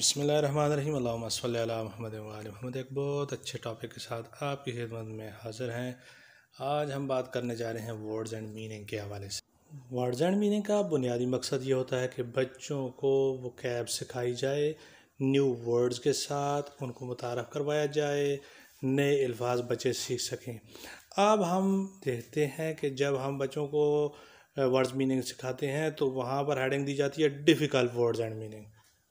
बसमिल महमद महमद एक बहुत अच्छे टॉपिक के साथ आपकी खिदमत में हाज़िर हैं आज हम बात करने जा रहे हैं वर्ड्स एंड मीनिंग के हवाले से वर्ड्स एंड मीनिंग का बुनियादी मकसद ये होता है कि बच्चों को वो कैब सिखाई जाए न्यू वर्ड्स के साथ उनको मुतारफ़ करवाया जाए नए अल्फाज बच्चे सीख सकें अब हम देखते हैं कि जब हम बच्चों को वर्ड्स मीनिंग सिखाते हैं तो वहाँ पर हेडिंग दी जाती है डिफ़िकल्ट वर्ड्स एंड मीनिंग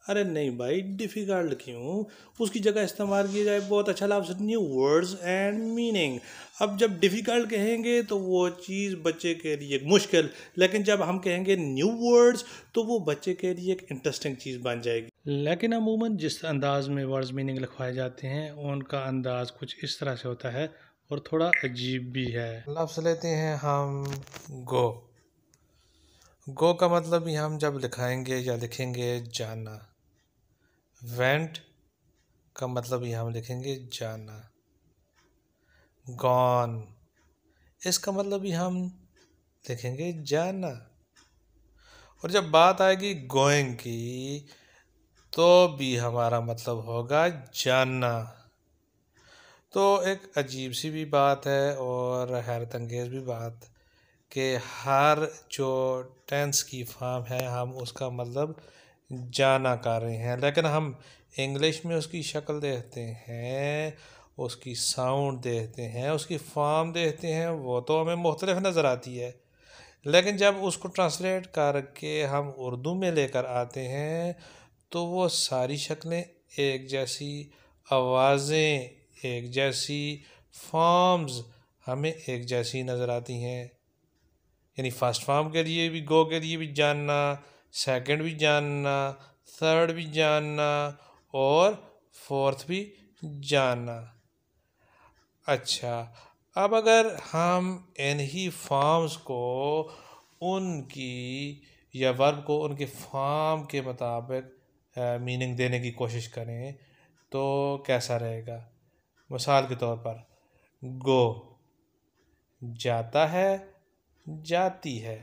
अरे नहीं भाई डिफ़िकल्ट क्यों उसकी जगह इस्तेमाल किया जाए बहुत अच्छा लाभ न्यू वर्ड्स एंड मीनिंग अब जब डिफ़िकल्ट कहेंगे तो वो चीज़ बच्चे के लिए मुश्किल लेकिन जब हम कहेंगे न्यू वर्ड्स तो वो बच्चे के लिए एक इंटरेस्टिंग चीज़ बन जाएगी लेकिन अमूमन जिस अंदाज़ में वर्ड्स मीनिंग लिखवाए जाते हैं उनका अंदाज़ कुछ इस तरह से होता है और थोड़ा अजीब भी है लफ्स लेते हैं हम गो गो का मतलब भी हम जब लिखाएंगे या लिखेंगे जाना वेंट का मतलब यहाँ हम लिखेंगे जाना गॉन इसका मतलब भी हम लिखेंगे जाना और जब बात आएगी गोइंग की तो भी हमारा मतलब होगा जाना तो एक अजीब सी भी बात है और हैरत अंगेज़ भी बात कि हर जो टेंस की फार्म है हम उसका मतलब जाना कर रहे हैं लेकिन हम इंग्लिश में उसकी शक्ल देखते हैं उसकी साउंड देखते हैं उसकी फॉर्म देखते हैं वो तो हमें मुख्तलिफ नज़र आती है लेकिन जब उसको ट्रांसलेट करके हम उर्दू में लेकर आते हैं तो वो सारी शक्लें एक जैसी आवाज़ें एक जैसी फॉर्म्स हमें एक जैसी नज़र आती हैं यानी फर्स्ट फॉर्म के लिए भी गो के लिए भी जानना सेकंड भी जानना थर्ड भी जानना और फोर्थ भी जानना अच्छा अब अगर हम इन्हीं फॉर्म्स को उनकी या वर्ब को उनके फॉर्म के मुताबिक मीनिंग देने की कोशिश करें तो कैसा रहेगा मिसाल के तौर पर गो जाता है जाती है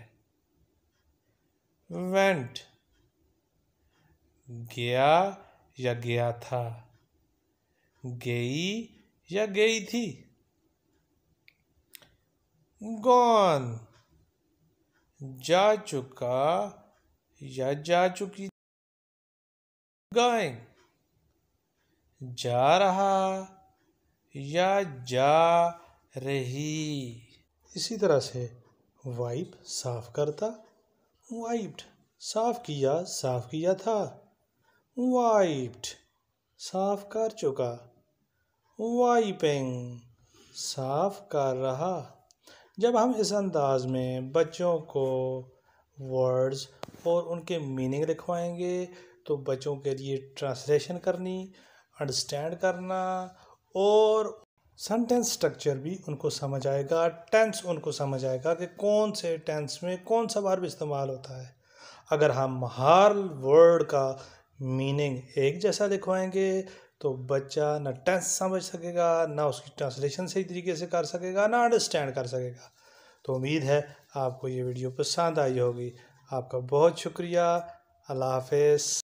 वेंट गया या गया था गई या गई थी गॉन जा चुका या जा चुकी गोइंग जा रहा या जा रही इसी तरह से वाइप साफ करता वाइप्ड साफ किया साफ किया था वाइप्ड साफ कर चुका वाइपिंग साफ कर रहा जब हम इस अंदाज में बच्चों को वर्ड्स और उनके मीनिंग लिखवाएंगे तो बच्चों के लिए ट्रांसलेशन करनी अंडरस्टैंड करना और सेंटेंस स्ट्रक्चर भी उनको समझ आएगा टेंस उनको समझ आएगा कि कौन से टेंस में कौन सा वर्ब इस्तेमाल होता है अगर हम हर वर्ड का मीनिंग एक जैसा लिखवाएंगे तो बच्चा ना टेंस समझ सकेगा ना उसकी ट्रांसलेशन सही तरीके से कर सकेगा ना अंडरस्टैंड कर सकेगा तो उम्मीद है आपको ये वीडियो पसंद आई होगी आपका बहुत शुक्रिया अल्लाह हाफ